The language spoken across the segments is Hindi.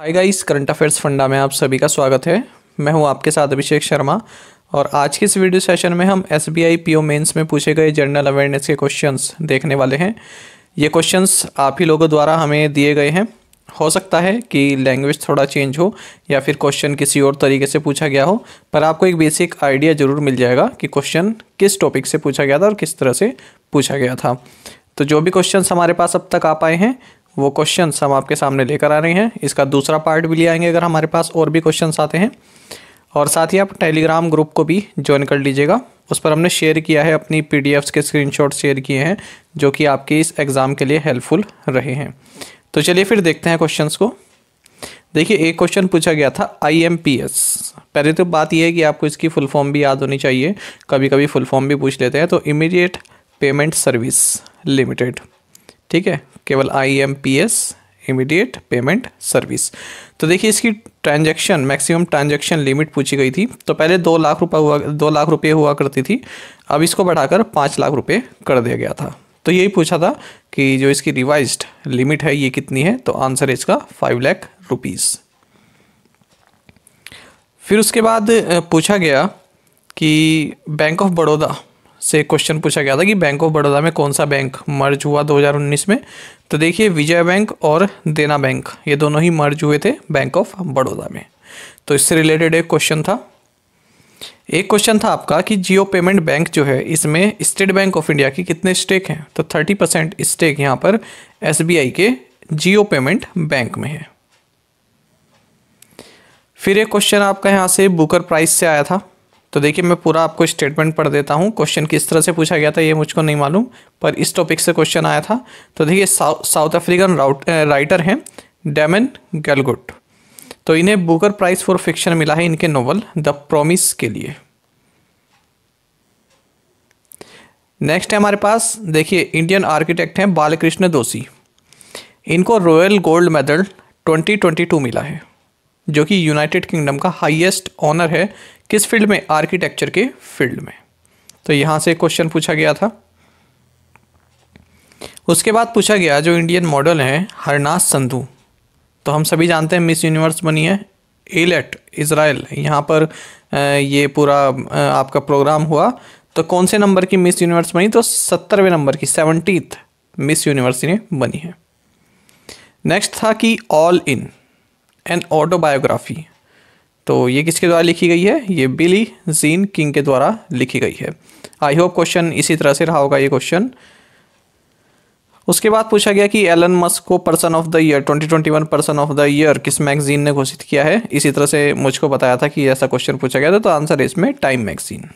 Hi guys current affairs funda में आप सभी का स्वागत है मैं हूं आपके साथ अभिषेक शर्मा और आज के इस वीडियो सेशन में हम S B I P O mains में पूछे गए जनरल अवेयरनेस के क्वेश्चंस देखने वाले हैं ये क्वेश्चंस आप ही लोगों द्वारा हमें दिए गए हैं हो सकता है कि लैंग्वेज थोड़ा चेंज हो या फिर क्वेश्चन किसी और तरीके से पूछा गया हो पर आपको एक बेसिक आइडिया ज़रूर मिल जाएगा कि क्वेश्चन किस टॉपिक से पूछा गया था और किस तरह से पूछा गया था तो जो भी क्वेश्चन हमारे पास अब तक आ पाए हैं वो क्वेश्चन हम आपके सामने लेकर आ रहे हैं इसका दूसरा पार्ट भी ले आएंगे अगर हमारे पास और भी क्वेश्चन आते हैं और साथ ही आप टेलीग्राम ग्रुप को भी ज्वाइन कर लीजिएगा उस पर हमने शेयर किया है अपनी पी के स्क्रीन शेयर किए हैं जो कि आपके इस एग्ज़ाम के लिए हेल्पफुल रहे हैं तो चलिए फिर देखते हैं क्वेश्चन को देखिए एक क्वेश्चन पूछा गया था आई एम पी एस पहले तो बात यह है कि आपको इसकी फुल फॉर्म भी याद होनी चाहिए कभी कभी फुल फॉर्म भी पूछ लेते हैं तो इमीडिएट पेमेंट सर्विस लिमिटेड ठीक है केवल I M P S immediate payment service तो देखिए इसकी ट्रांजैक्शन मैक्सिमम ट्रांजैक्शन लिमिट पूछी गई थी तो पहले दो लाख रुपये हुआ दो लाख रुपये हुआ करती थी अब इसको बढ़ाकर पाँच लाख रुपये कर दिया गया था तो यही पूछा था कि जो इसकी रिवाइज लिमिट है ये कितनी है तो आंसर है इसका फाइव लाख रुपीज़ फिर उसके बाद पूछा गया कि बैंक ऑफ बड़ौदा से क्वेश्चन पूछा गया था कि बैंक ऑफ बड़ौदा में कौन सा बैंक मर्ज हुआ 2019 में तो देखिए विजय बैंक और देना बैंक ये दोनों ही मर्ज हुए थे बैंक ऑफ बड़ौदा में तो इससे रिलेटेड एक क्वेश्चन था एक क्वेश्चन था आपका कि जियो पेमेंट बैंक जो है इसमें स्टेट बैंक ऑफ इंडिया की कितने स्टेक हैं तो थर्टी परसेंट स्टेक यहाँ पर एस के जियो पेमेंट बैंक में है फिर एक क्वेश्चन आपका यहाँ से बुकर प्राइस से आया था तो देखिए मैं पूरा आपको स्टेटमेंट पढ़ देता हूँ क्वेश्चन किस तरह से पूछा गया था ये मुझको नहीं मालूम पर इस टॉपिक से क्वेश्चन आया था तो देखिए साउथ अफ्रीकन राइटर हैं डेमन गलगुट तो इन्हें बुकर प्राइज फॉर फिक्शन मिला है इनके नॉवल द प्रोमिस के लिए नेक्स्ट है हमारे पास देखिए इंडियन आर्किटेक्ट हैं बालकृष्ण दोषी इनको रॉयल गोल्ड मेडल 2022 मिला है जो कि यूनाइटेड किंगडम का हाईएस्ट ऑनर है किस फील्ड में आर्किटेक्चर के फील्ड में तो यहां से क्वेश्चन पूछा गया था उसके बाद पूछा गया जो इंडियन मॉडल है हरनास संधू तो हम सभी जानते हैं मिस यूनिवर्स बनी है एलेट इसराइल e यहाँ पर ये पूरा आपका प्रोग्राम हुआ तो कौन से नंबर की मिस यूनिवर्स बनी तो सत्तरवें नंबर की सेवनटीथ मिस यूनिवर्स ने बनी है नेक्स्ट था कि ऑल इन एन ऑटोबायोग्राफी तो ये किसके द्वारा लिखी गई है ये बिली जीन किंग के द्वारा लिखी गई है आई होप क्वेश्चन इसी तरह से रहा होगा ये क्वेश्चन उसके बाद पूछा गया कि एलन मस्क को person of the year 2021 person of the year किस मैगजीन ने घोषित किया है इसी तरह से मुझको बताया था कि ऐसा क्वेश्चन पूछा गया था तो आंसर है इसमें टाइम मैगजीन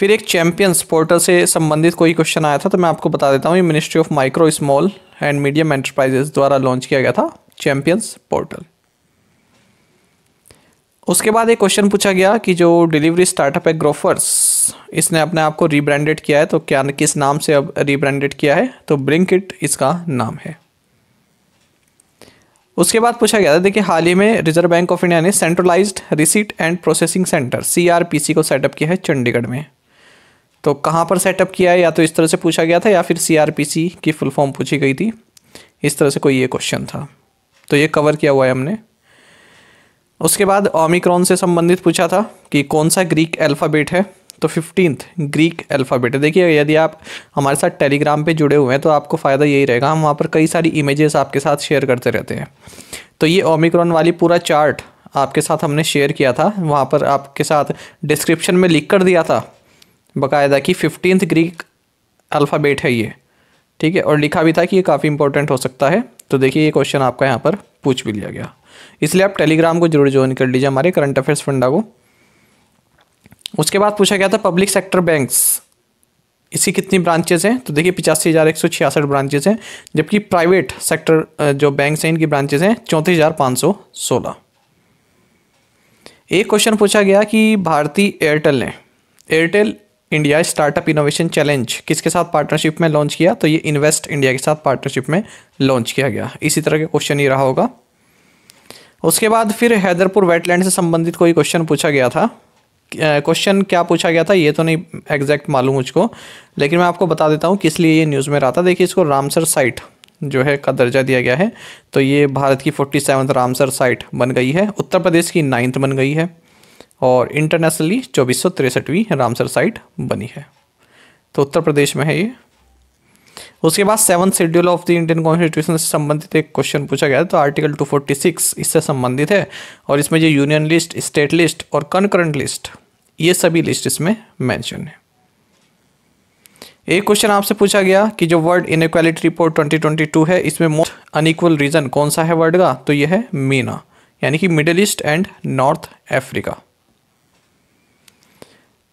फिर एक चैंपियंस पोर्टल से संबंधित कोई क्वेश्चन आया था तो मैं आपको बता देता हूँ ये ministry of micro small and medium enterprises द्वारा लॉन्च किया गया था चैंपियंस पोर्टल उसके बाद एक क्वेश्चन पूछा गया कि जो डिलीवरी स्टार्टअप है ग्रोफर्स इसने अपने आप को रीब्रांडेड किया है तो क्या किस नाम से अब रीब्रांडेड किया है तो ब्रिंक इट इसका नाम है उसके बाद पूछा गया था देखिए हाल ही में रिजर्व बैंक ऑफ इंडिया ने centralised receipt and processing centre C को सेटअप किया है चंडीगढ़ में तो कहाँ पर सेटअप किया है या तो इस तरह से पूछा गया था या फिर सी की फुल फॉर्म पूछी गई थी इस तरह से कोई ये क्वेश्चन था तो ये कवर किया हुआ है हमने उसके बाद ओमिक्रॉन से संबंधित पूछा था कि कौन सा ग्रीक अल्फ़ाबेट है तो फिफ्टींथ ग्रीक अल्फ़ाबेट है देखिए यदि आप हमारे साथ टेलीग्राम पे जुड़े हुए हैं तो आपको फ़ायदा यही रहेगा हम वहाँ पर कई सारी इमेजेस आपके साथ शेयर करते रहते हैं तो ये ओमिक्रॉन वाली पूरा चार्ट आपके साथ हमने शेयर किया था वहाँ पर आपके साथ डिस्क्रिप्शन में लिख कर दिया था बाकायदा कि फिफ्टींथ ग्रीक अल्फ़ाबेट है ये ठीक है और लिखा भी था कि ये काफ़ी इंपॉर्टेंट हो सकता है तो देखिए ये क्वेश्चन आपका यहाँ पर पूछ भी लिया गया इसलिए आप टेलीग्राम को जरूर ज्वाइन कर लीजिए हमारे करंट अफेयर्स फंडा को उसके बाद पूछा गया था पब्लिक सेक्टर बैंक्स इसकी कितनी ब्रांचेज हैं तो देखिए पिचासी हज़ार एक सौ छियासठ ब्रांचेज हैं जबकि प्राइवेट सेक्टर जो बैंक्स हैं इनकी ब्रांचेज हैं चौंतीस हज़ार पाँच सौ सोलह एक क्वेश्चन पूछा गया कि भारतीय एयरटेल ने Airtel India startup innovation challenge किसके साथ पार्टनरशिप में लॉन्च किया तो ये इन्वेस्ट इंडिया के साथ पार्टनरशिप में लॉन्च किया गया इसी तरह का क्वेश्चन ये रहा होगा उसके बाद फिर हैदरपुर वेटलैंड से संबंधित कोई क्वेश्चन पूछा गया था क्वेश्चन क्या पूछा गया था ये तो नहीं एग्जैक्ट मालूम मुझको लेकिन मैं आपको बता देता हूँ किस लिए ये न्यूज़ में रहा था देखिए इसको रामसर साइट जो है का दर्जा दिया गया है तो ये भारत की फोर्टी सेवन्थ रामसर साइट बन गई है उत्तर प्रदेश की नाइन्थ बन गई है और इंटरनेशनली चौबीस सौ रामसर साइट बनी है तो उत्तर प्रदेश में है ये उसके बाद seven schedule of the Indian constitution से संबंधित एक क्वेश्चन पूछा गया तो आर्टिकल 246 इससे संबंधित है और इसमें जो यूनियन लिस्ट स्टेट लिस्ट और कनकरेंट लिस्ट ये सभी लिस्ट इसमें मेंशन है एक क्वेश्चन आपसे पूछा गया कि जो वर्ड इनक्वालिटी रिपोर्ट 2022 है इसमें मोस्ट अनइक्वल रीजन कौन सा है वर्ड का तो यह है मीना यानी कि middle east and north Africa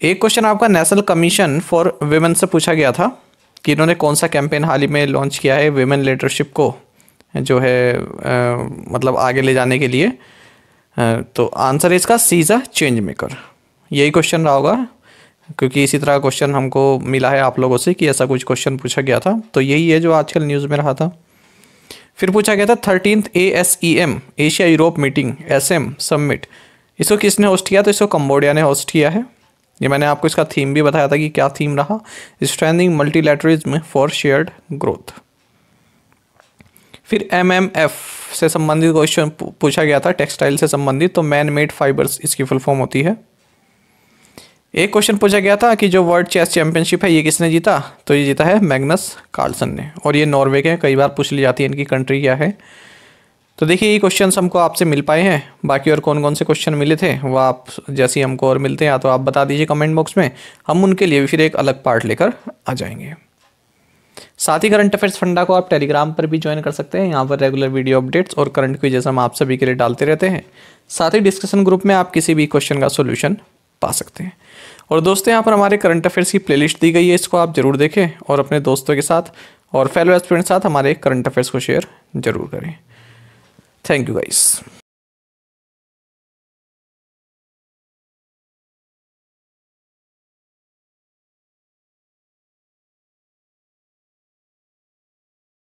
एक क्वेश्चन आपका नेशनल कमीशन फॉर वेमेन से पूछा गया था कि इन्होंने कौन सा कैंपेन हाल ही में लॉन्च किया है वेमेन लीडरशिप को जो है आ, मतलब आगे ले जाने के लिए आ, तो आंसर है इसका सीजा चेंज मेकर यही क्वेश्चन रहा होगा क्योंकि इसी तरह क्वेश्चन हमको मिला है आप लोगों से कि ऐसा कुछ क्वेश्चन पूछा गया था तो यही है जो आजकल न्यूज़ में रहा था फिर पूछा गया था thirteen A S E M Asia Europe meeting S M summit इसको किसने होस्ट किया तो इसको कम्बोडिया ने होस्ट किया है ये मैंने आपको इसका थीम भी बताया था कि क्या थीम रहा strengthening multilateralism for shared growth फिर एम एम एफ से संबंधित क्वेश्चन पूछा गया था टेक्सटाइल से संबंधित तो मैन मेड फाइबर्स इसकी फुल फॉर्म होती है एक क्वेश्चन पूछा गया था कि जो वर्ल्ड चेस चैंपियनशिप है ये किसने जीता तो ये जीता है मैग्नस कार्लसन ने और ये नॉर्वे के कई बार पूछ ली जाती है इनकी कंट्री क्या है तो देखिए ये क्वेश्चन हमको आपसे मिल पाए हैं बाकी और कौन कौन से क्वेश्चन मिले थे वह आप जैसे हमको और मिलते हैं या तो आप बता दीजिए कमेंट बॉक्स में हम उनके लिए भी फिर एक अलग पार्ट लेकर आ जाएंगे साथ ही करंट अफेयर्स फंडा को आप टेलीग्राम पर भी ज्वाइन कर सकते हैं यहाँ पर रेगुलर वीडियो अपडेट्स और करंट क्विजेस हम आप सभी के लिए डालते रहते हैं साथ ही डिस्कशन ग्रुप में आप किसी भी क्वेश्चन का सोल्यूशन पा सकते हैं और दोस्तों यहाँ पर हमारे करंट अफेयर्स की प्लेलिस्ट दी गई है इसको आप जरूर देखें और अपने दोस्तों के साथ और फेलो स्टूडेंट साथ हमारे करंट अफेयर्स को शेयर जरूर करें Thank you guys.